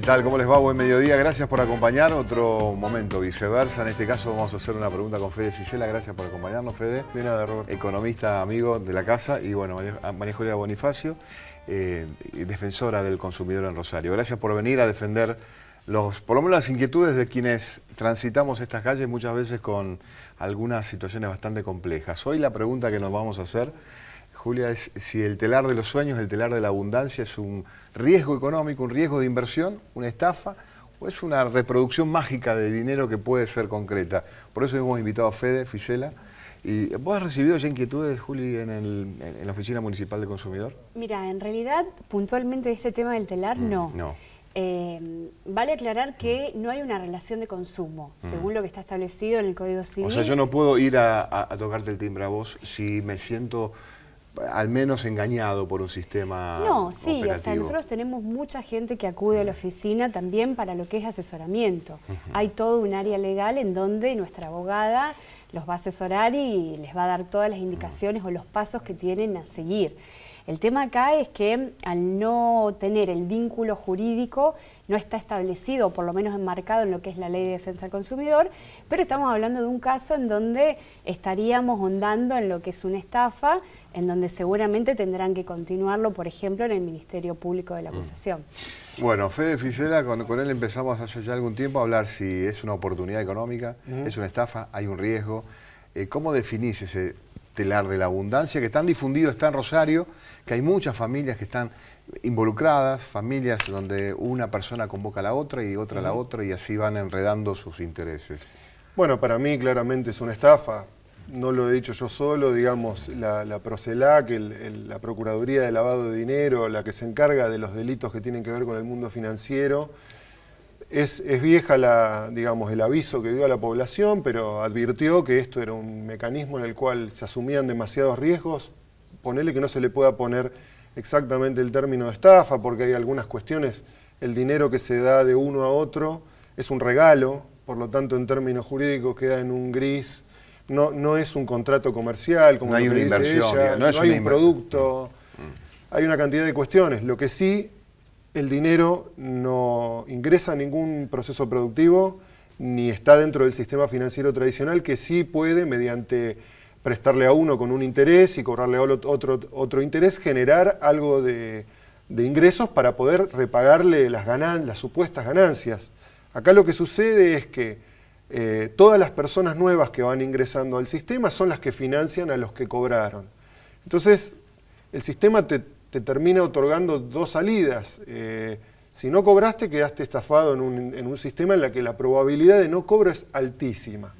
¿Qué tal? ¿Cómo les va? Buen mediodía. Gracias por acompañar. Otro momento viceversa. En este caso vamos a hacer una pregunta con Fede Fisela. Gracias por acompañarnos, Fede. De Robert. Economista, amigo de la casa. Y bueno, María ah, Julia Bonifacio, eh, defensora del consumidor en Rosario. Gracias por venir a defender los, por lo menos las inquietudes de quienes transitamos estas calles muchas veces con algunas situaciones bastante complejas. Hoy la pregunta que nos vamos a hacer Julia, si el telar de los sueños, el telar de la abundancia es un riesgo económico, un riesgo de inversión, una estafa, o es una reproducción mágica de dinero que puede ser concreta. Por eso hemos invitado a Fede, Fisela. ¿Y vos has recibido ya inquietudes, Juli, en, la Oficina Municipal de Consumidor? Mira, en realidad, puntualmente este tema del telar, mm, no. Eh, vale aclarar que no hay una relación de consumo, mm. según lo que está establecido en el Código Civil. O sea, yo no puedo ir a tocarte el timbre a vos si me siento al menos engañado por un sistema. No, sí, o sea, nosotros tenemos mucha gente que acude a la oficina también para lo que es asesoramiento. Hay todo un área legal en donde nuestra abogada los va a asesorar y les va a dar todas las indicaciones o los pasos que tienen a seguir. El tema acá es que al no tener el vínculo jurídico, no está establecido, por lo menos enmarcado en lo que es la ley de defensa del consumidor, pero estamos hablando de un caso en donde estaríamos hondando en lo que es una estafa, en donde seguramente tendrán que continuarlo, por ejemplo, en el Ministerio Público de la mm. Acusación. Bueno, Fede Fisela, con, él empezamos hace ya algún tiempo a hablar si es una oportunidad económica, es una estafa, hay un riesgo. Eh, ¿Cómo definís ese Estelar de la Abundancia, que están difundido, está en Rosario, que hay muchas familias que están involucradas, familias donde una persona convoca a la otra y otra a la otra y así van enredando sus intereses. Bueno, para mí claramente es una estafa. No lo he dicho yo solo, digamos, la, la Procelac, la Procuraduría de Lavado de Dinero, la que se encarga de los delitos que tienen que ver con el mundo financiero, es, vieja la, digamos, el aviso que dio a la población, pero advirtió que esto era un mecanismo en el cual se asumían demasiados riesgos. Ponerle que no se le pueda poner exactamente el término de estafa, porque hay algunas cuestiones. El dinero que se da de uno a otro es un regalo, por lo tanto, en términos jurídicos queda en un gris. No, no es un contrato comercial, como no hay una dice inversión, no, es hay un producto. Mm. Hay una cantidad de cuestiones. Lo que sí el dinero no ingresa a ningún proceso productivo ni está dentro del sistema financiero tradicional que sí puede, mediante prestarle a uno con un interés y cobrarle otro, otro interés, generar algo de, ingresos para poder repagarle las, las supuestas ganancias. Acá lo que sucede es que eh, todas las personas nuevas que van ingresando al sistema son las que financian a los que cobraron. Entonces, el sistema te, te termina otorgando dos salidas. Eh, si no cobraste, quedaste estafado en un, sistema en el que la probabilidad de no cobro es altísima.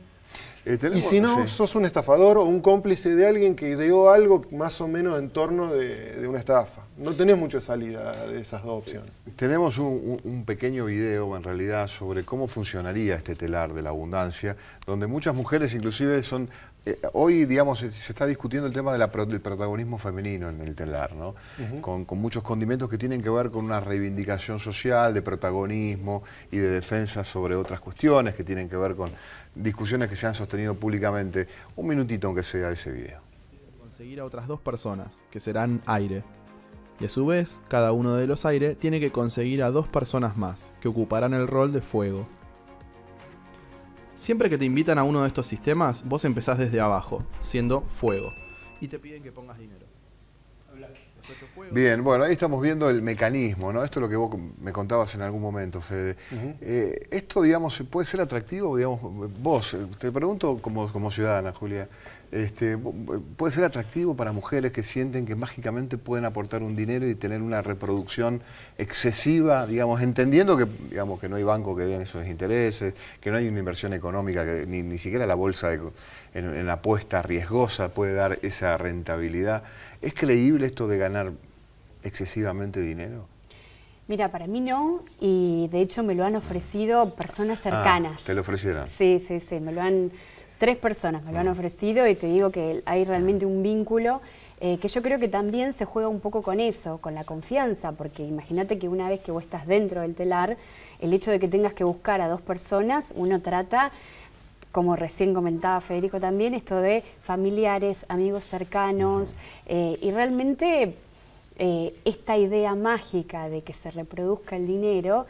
Eh, y si no, sos un estafador o un cómplice de alguien que ideó algo más o menos en torno de, una estafa. No tenés mucha salida de esas dos opciones. Eh, tenemos un, pequeño video, en realidad, sobre cómo funcionaría este telar de la abundancia, donde muchas mujeres inclusive son eh, hoy, digamos, se, está discutiendo el tema del protagonismo femenino en el telar, ¿no? con, con, muchos condimentos que tienen que ver con una reivindicación social de protagonismo y de defensa sobre otras cuestiones que tienen que ver con discusiones que se han sostenido públicamente. Un minutito, aunque sea, ese video. Conseguir a otras dos personas, que serán aire. Y a su vez, cada uno de los aire tiene que conseguir a dos personas más, que ocuparán el rol de fuego. Siempre que te invitan a uno de estos sistemas, vos empezás desde abajo, siendo fuego. Y te piden que pongas dinero. Bien, bueno, ahí estamos viendo el mecanismo, ¿no? Esto es lo que vos me contabas en algún momento, Fede. Eh, esto, digamos, puede ser atractivo, digamos, vos, te pregunto como, como ciudadana, Julia, este, puede ser atractivo para mujeres que sienten que mágicamente pueden aportar un dinero y tener una reproducción excesiva, digamos, entendiendo que, digamos, que no hay banco que den esos intereses, que no hay una inversión económica, que ni, siquiera la bolsa en, apuesta riesgosa puede dar esa rentabilidad. ¿Es creíble esto de ganar excesivamente dinero? Mira, para mí no, y de hecho me lo han ofrecido personas ah, cercanas. ¿Te lo ofrecieron? Sí, sí, sí, me lo han Tres personas me lo han mm. ofrecido y te digo que hay realmente mm. un vínculo eh, que yo creo que también se juega un poco con eso, con la confianza, porque imagínate que una vez que vos estás dentro del telar, el hecho de que tengas que buscar a dos personas, uno trata como recién comentaba Federico también, esto de familiares, amigos cercanos, eh, y realmente eh, esta idea mágica de que se reproduzca el dinero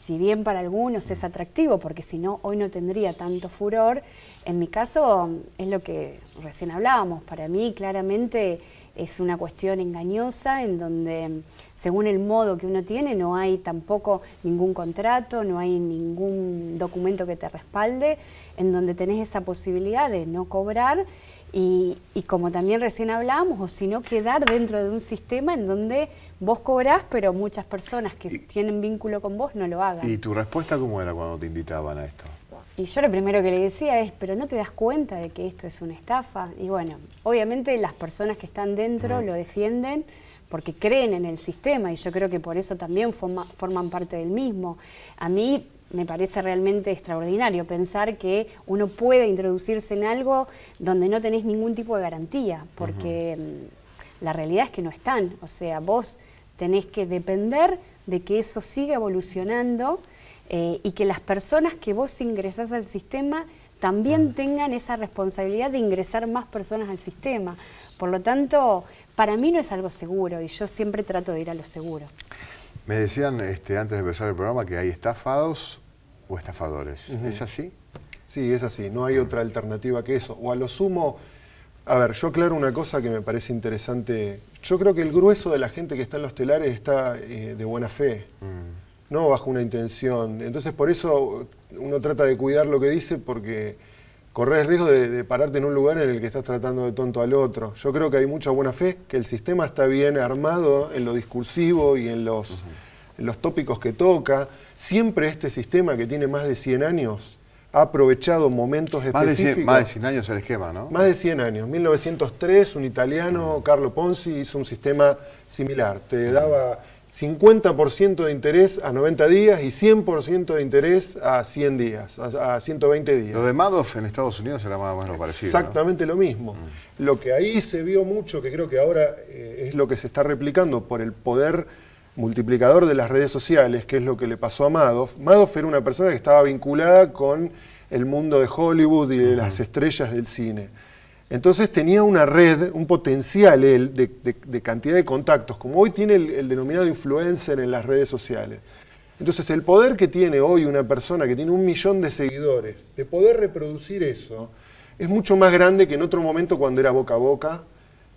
si bien para algunos es atractivo, porque si no, hoy no tendría tanto furor, en mi caso es lo que recién hablábamos, para mí claramente es una cuestión engañosa en donde según el modo que uno tiene no hay tampoco ningún contrato, no hay ningún documento que te respalde, en donde tenés esa posibilidad de no cobrar y, como también recién hablábamos, o si no quedar dentro de un sistema en donde vos cobrás, pero muchas personas que tienen vínculo con vos no lo hagan. ¿Y tu respuesta cómo era cuando te invitaban a esto? Y yo lo primero que le decía es, pero no te das cuenta de que esto es una estafa. Y bueno, obviamente las personas que están dentro lo defienden porque creen en el sistema y yo creo que por eso también forman parte del mismo. A mí me parece realmente extraordinario pensar que uno puede introducirse en algo donde no tenés ningún tipo de garantía, porque mm, la realidad es que no están. O sea, vos tenés que depender de que eso siga evolucionando eh, y que las personas que vos ingresás al sistema también tengan esa responsabilidad de ingresar más personas al sistema. Por lo tanto, para mí no es algo seguro y yo siempre trato de ir a lo seguro. Me decían este, antes de empezar el programa que hay estafados o estafadores. ¿Es así? Sí, es así. No hay otra alternativa que eso. O a lo sumo, a ver, yo aclaro una cosa que me parece interesante. Yo creo que el grueso de la gente que está en los telares está eh, de buena fe, mm. no bajo una intención. Entonces, por eso uno trata de cuidar lo que dice porque el riesgo de, pararte en un lugar en el que estás tratando de tonto al otro. Yo creo que hay mucha buena fe, que el sistema está bien armado en lo discursivo y en los, los tópicos que toca. Siempre este sistema que tiene más de 100 años ha aprovechado momentos más específicos. De más de 100 años el esquema, ¿no? Más de 100 años. En 1903, un italiano, Carlo Ponzi, hizo un sistema similar. Te daba 50% de interés a 90 días y 100% de interés a 100 días, a, 120 días. Lo de Madoff en Estados Unidos era más o menos parecido. Exactamente lo mismo. Mm. Lo que ahí se vio mucho, que creo que ahora eh, es lo que se está replicando por el poder multiplicador de las redes sociales, que es lo que le pasó a Madoff. Madoff era una persona que estaba vinculada con el mundo de Hollywood y de las estrellas del cine. Entonces tenía una red, un potencial él de, cantidad de contactos, como hoy tiene el, denominado influencer en las redes sociales. Entonces el poder que tiene hoy una persona que tiene un millón de seguidores, de poder reproducir eso, es mucho más grande que en otro momento cuando era boca a boca,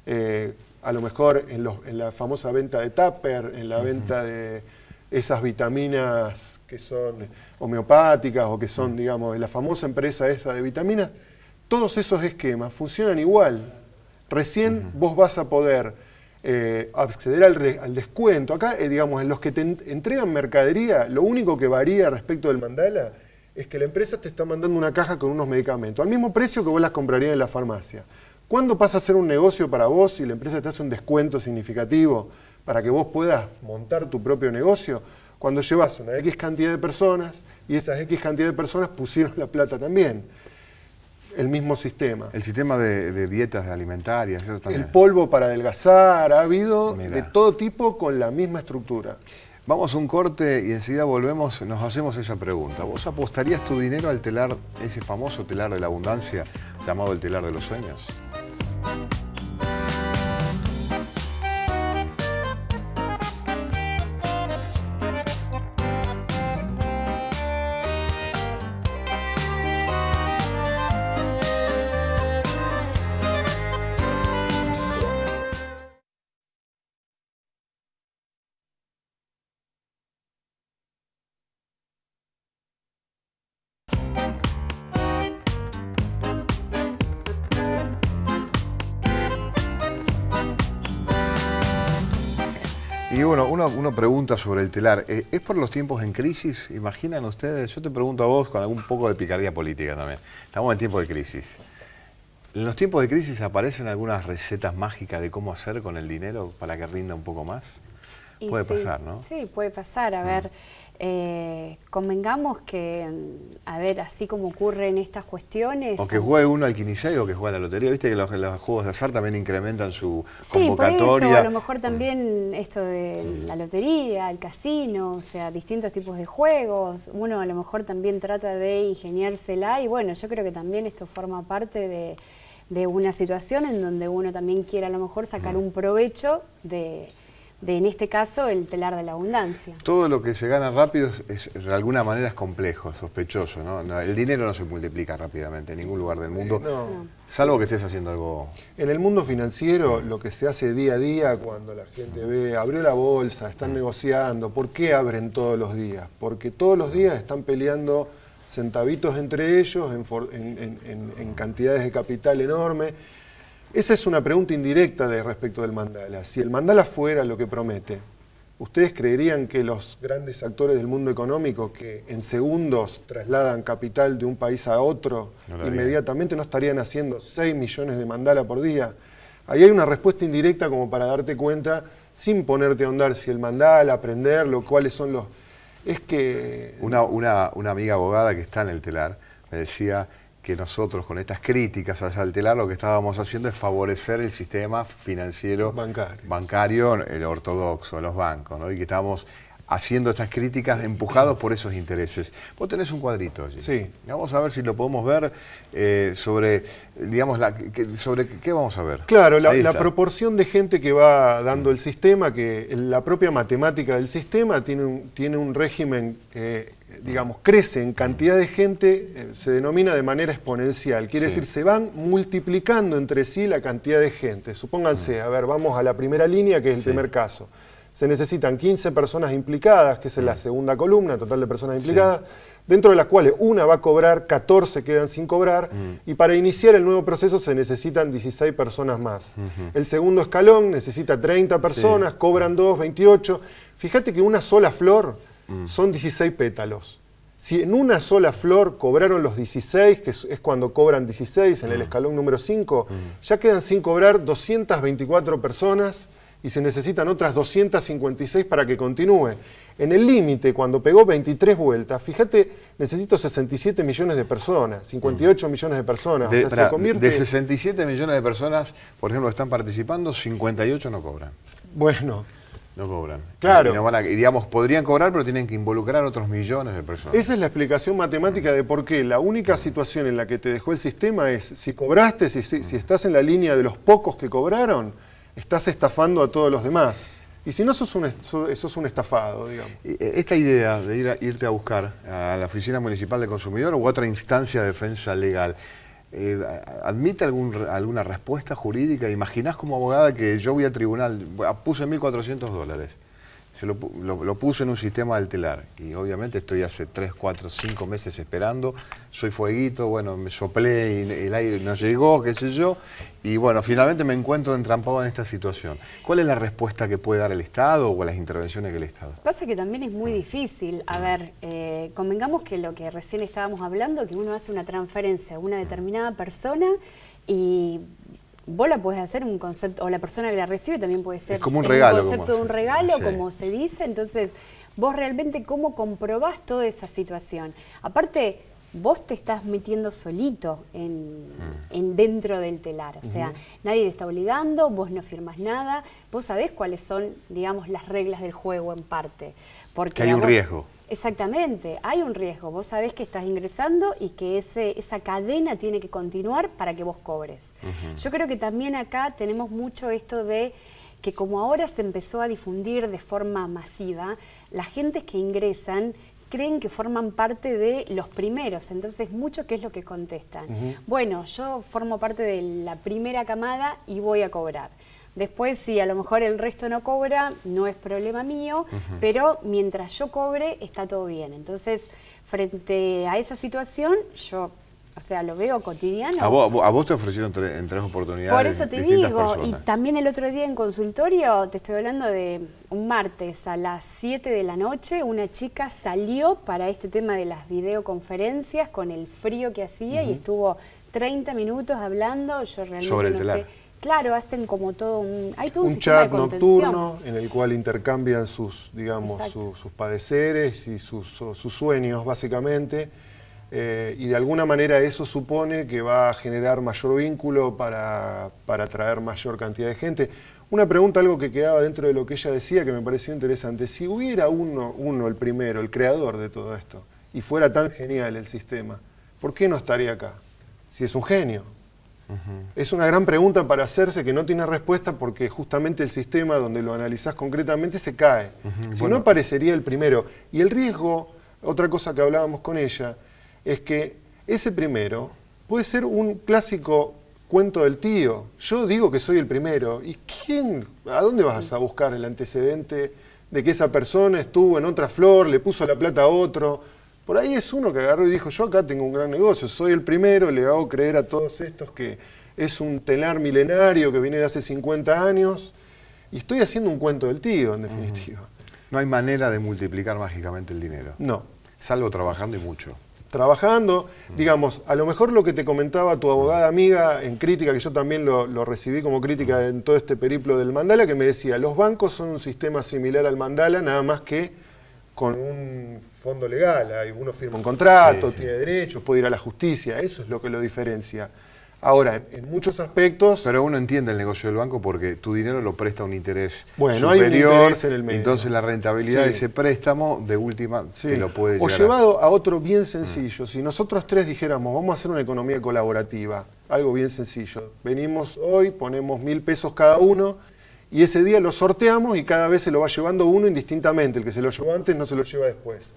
eh, a lo mejor en, la famosa venta de Tupper, en la venta de esas vitaminas que son homeopáticas o que son, digamos, la famosa empresa esa de vitaminas todos esos esquemas funcionan igual. Recién vos vas a poder eh, acceder al, descuento. Acá, eh, digamos, en los que te entregan mercadería, lo único que varía respecto del mandala es que la empresa te está mandando una caja con unos medicamentos, al mismo precio que vos las comprarías en la farmacia. ¿Cuándo pasa a ser un negocio para vos y la empresa te hace un descuento significativo para que vos puedas montar tu propio negocio? Cuando llevas una X cantidad de personas y esas X cantidad de personas pusieron la plata también el mismo sistema. El sistema de, dietas alimentarias, eso El polvo para adelgazar, ha habido de todo tipo con la misma estructura. Vamos a un corte y enseguida volvemos, nos hacemos esa pregunta. ¿Vos apostarías tu dinero al telar, ese famoso telar de la abundancia, llamado el telar de los sueños? Y bueno, uno, pregunta sobre el telar. Eh, ¿Es por los tiempos en crisis? Imaginan ustedes, yo te pregunto a vos con algún poco de picardía política también. Estamos en tiempos de crisis. ¿En los tiempos de crisis aparecen algunas recetas mágicas de cómo hacer con el dinero para que rinda un poco más? puede pasar, ¿no? Sí, puede pasar. A mm. ver, eh, convengamos que, mm, a ver, así como ocurre en estas cuestiones... O que juegue uno al quinisei o que juegue a la lotería. Viste que los, juegos de azar también incrementan su convocatoria. Sí, por a lo mejor también esto de mm. la lotería, el casino, o sea, distintos tipos de juegos. Uno a lo mejor también trata de ingeniársela y bueno, yo creo que también esto forma parte de de una situación en donde uno también quiere a lo mejor sacar un provecho de, de, en este caso, el telar de la abundancia. Todo lo que se gana rápido es, de alguna manera es complejo, sospechoso. ¿no? el dinero no se multiplica rápidamente en ningún lugar del mundo, salvo que estés haciendo algo... En el mundo financiero, lo que se hace día a día cuando la gente ve, abrió la bolsa, están negociando, ¿por qué abren todos los días? Porque todos los días están peleando centavitos entre ellos en, en cantidades de capital enorme esa es una pregunta indirecta de respecto del mandala. Si el mandala fuera lo que promete, ¿ustedes creerían que los grandes actores del mundo económico que en segundos trasladan capital de un país a otro inmediatamente no estarían haciendo 6 millones de mandala por día? Ahí hay una respuesta indirecta como para darte cuenta, sin ponerte a ahondar, si el mandala, aprenderlo, cuáles son los... Es que... Una, una amiga abogada que está en el telar me decía, que nosotros con estas críticas al saltelar lo que estábamos haciendo es favorecer el sistema financiero bancario, el ortodoxo, los bancos, ¿no? y que estábamos haciendo estas críticas empujados por esos intereses. Vos tenés un cuadrito allí. Sí. Vamos a ver si lo podemos ver eh, sobre, digamos, sobre qué vamos a ver. Claro, la, proporción de gente que va dando el sistema, que la propia matemática del sistema tiene un, tiene un régimen, eh, digamos, crece en cantidad de gente, eh, se denomina de manera exponencial. Quiere decir, se van multiplicando entre sí la cantidad de gente. Supónganse, mm. a ver, vamos a la primera línea, que es el primer caso se necesitan 15 personas implicadas, que es la mm. segunda columna, total de personas implicadas, dentro de las cuales una va a cobrar, 14 quedan sin cobrar, mm. y para iniciar el nuevo proceso se necesitan 16 personas más. El segundo escalón necesita 30 personas, cobran 2, 28. Fíjate que una sola flor mm. son 16 pétalos. Si en una sola flor cobraron los 16, que es cuando cobran 16 en el escalón número 5, ya quedan sin cobrar 224 personas y se necesitan otras 256 para que continúe. En el límite, cuando pegó 23 vueltas, fíjate, necesito 67 millones de personas, 58 mm. millones de personas. De, o sea, de 67 millones de personas, por ejemplo, que están participando, 58 no cobran. Bueno, no cobran. Claro. Y, digamos, podrían cobrar, pero tienen que involucrar a otros millones de personas. Esa es la explicación matemática de por qué la única situación en la que te dejó el sistema es si cobraste, si estás en la línea de los pocos que cobraron, estás estafando a todos los demás. Y si no, sos un, es un estafado, digamos. Eh, esta idea de ir irte a buscar a la Oficina Municipal de Consumidor u a otra instancia de defensa legal, eh, ¿admite algún, alguna respuesta jurídica? ¿Imaginás como abogada que yo voy al tribunal, puse 1.400 dólares? Yo lo, puse en un sistema del telar y obviamente estoy hace 3, 4, 5 meses esperando. Soy fueguito, bueno, me soplé y el aire no llegó, qué sé yo. Y bueno, finalmente me encuentro entrampado en esta situación. ¿Cuál es la respuesta que puede dar el Estado o las intervenciones que el Estado? Pasa que también es muy difícil. A mm. ver, eh, convengamos que lo que recién estábamos hablando, que uno hace una transferencia a una determinada persona y vos la puedes hacer un concepto, o la persona que la recibe también puede ser es como un, regalo, un concepto de un regalo, como se dice. Entonces, vos realmente cómo comprobás toda esa situación. Aparte, vos te estás metiendo solito en, mm. dentro del telar. O sea, nadie te está obligando, vos no firmas nada, vos sabés cuáles son, digamos, las reglas del juego en parte. Porque que hay un riesgo. Exactamente, hay un riesgo. Vos sabés que estás ingresando y que ese, esa cadena tiene que continuar para que vos cobres. Yo creo que también acá tenemos mucho esto de que como ahora se empezó a difundir de forma masiva, las gentes que ingresan creen que forman parte de los primeros, entonces mucho qué es lo que contestan. Bueno, yo formo parte de la primera camada y voy a cobrar. Después, si a lo mejor el resto no cobra, no es problema mío, pero mientras yo cobre, está todo bien. Entonces, frente a esa situación, yo o sea, lo veo cotidiano. A vos, te ofrecieron tres, oportunidades. Por eso te digo, y también el otro día en consultorio, te estoy hablando de un martes a las 7 de la noche, una chica salió para este tema de las videoconferencias con el frío que hacía y estuvo 30 minutos hablando, yo realmente Sobre el no sé Claro, hacen como todo un... Hay todo un, chat nocturno en el cual intercambian sus, digamos, sus padeceres y sus, sueños, básicamente. Eh, y de alguna manera eso supone que va a generar mayor vínculo para, para atraer mayor cantidad de gente. Una pregunta, algo que quedaba dentro de lo que ella decía, que me pareció interesante. Si hubiera uno, uno el primero, el creador de todo esto, y fuera tan genial el sistema, ¿por qué no estaría acá? Si es un genio, es una gran pregunta para hacerse que no tiene respuesta porque justamente el sistema donde lo analizás concretamente se cae. Si no, aparecería el primero. Y el riesgo, otra cosa que hablábamos con ella, es que ese primero puede ser un clásico cuento del tío. Yo digo que soy el primero. ¿Y quién? ¿A dónde vas a buscar el antecedente de que esa persona estuvo en otra flor, le puso la plata a otro? Por ahí es uno que agarró y dijo, yo acá tengo un gran negocio, soy el primero, le hago creer a todos estos que es un telar milenario que viene de hace 50 años, y estoy haciendo un cuento del tío, en definitiva. No hay manera de multiplicar mágicamente el dinero. No. Salvo trabajando y mucho. Trabajando, digamos, a lo mejor lo que te comentaba tu abogada amiga en crítica, que yo también lo recibí como crítica en todo este periplo del mandala, que me decía, los bancos son un sistema similar al mandala, nada más que con un fondo legal. Hay, uno firma un contrato, tiene derechos, puede ir a la justicia. Eso es lo que lo diferencia. Ahora, en, muchos aspectos. Pero uno entiende el negocio del banco porque tu dinero lo presta un interés bueno, Hay interés en el Entonces la rentabilidad de ese préstamo, de última, te lo puede llegar. O llevado a, otro bien mm. sencillo. Si nosotros tres dijéramos, vamos a hacer una economía colaborativa, algo bien sencillo. Venimos hoy, ponemos mil pesos cada uno y ese día lo sorteamos y cada vez se lo va llevando uno indistintamente. El que se lo llevó antes no se lo lleva después.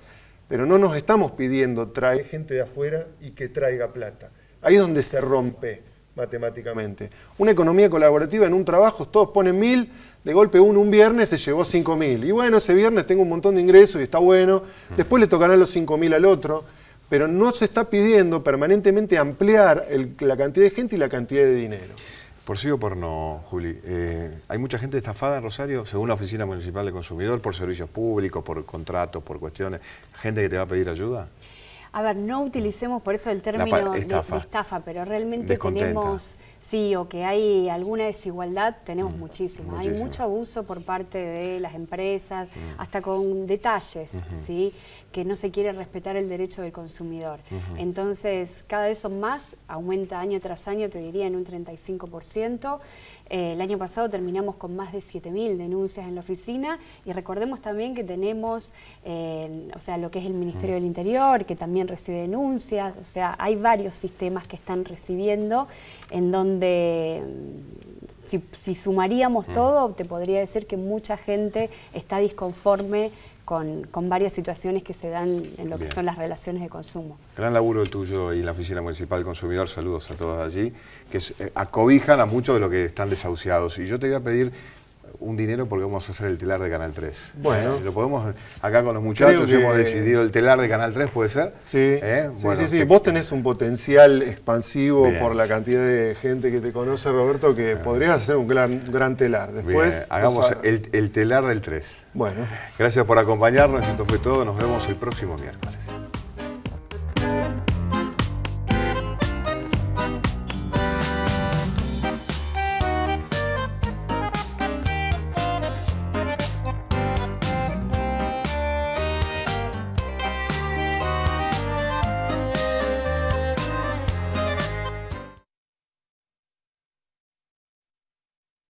Pero no nos estamos pidiendo traer gente de afuera y que traiga plata. Ahí es donde se rompe matemáticamente. Una economía colaborativa en un trabajo, todos ponen mil, de golpe uno un viernes se llevó cinco mil. Y bueno, ese viernes tengo un montón de ingresos y está bueno. Después le tocarán los cinco mil al otro. Pero no se está pidiendo permanentemente ampliar la cantidad de gente y la cantidad de dinero. Por sí o por no, Juli. Eh, hay mucha gente estafada en Rosario, según la Oficina Municipal de Consumidor, por servicios públicos, por contratos, por cuestiones. ¿Gente que te va a pedir ayuda? a ver, no utilicemos por eso el término estafa. pero realmente tenemos, sí, o que hay alguna desigualdad, tenemos mm, muchísima. Hay mucho abuso por parte de las empresas, mm. hasta con detalles, ¿sí? Que no se quiere respetar el derecho del consumidor. Entonces, cada vez son más, aumenta año tras año, te diría, en un 35%. Eh, el año pasado terminamos con más de 7.000 denuncias en la oficina y recordemos también que tenemos, eh, o sea, lo que es el Ministerio mm. del Interior, que también recibe denuncias, o sea, hay varios sistemas que están recibiendo en donde... Mm, si, si sumaríamos mm. todo, te podría decir que mucha gente está disconforme con, varias situaciones que se dan en lo que son las relaciones de consumo. Gran laburo el tuyo y la Oficina Municipal Consumidor, saludos a todos allí, que eh, acobijan a muchos de los que están desahuciados. Y yo te voy a pedir un dinero porque vamos a hacer el telar de Canal 3. Bueno. Eh, lo podemos, acá con los muchachos hemos decidido el telar de Canal 3, ¿puede ser? Sí, eh, sí, sí, Vos tenés un potencial expansivo por la cantidad de gente que te conoce, Roberto, que ah. podrías hacer un gran, telar. Después, hagamos el, el telar del 3. Bueno. Gracias por acompañarnos, esto fue todo, nos vemos el próximo miércoles.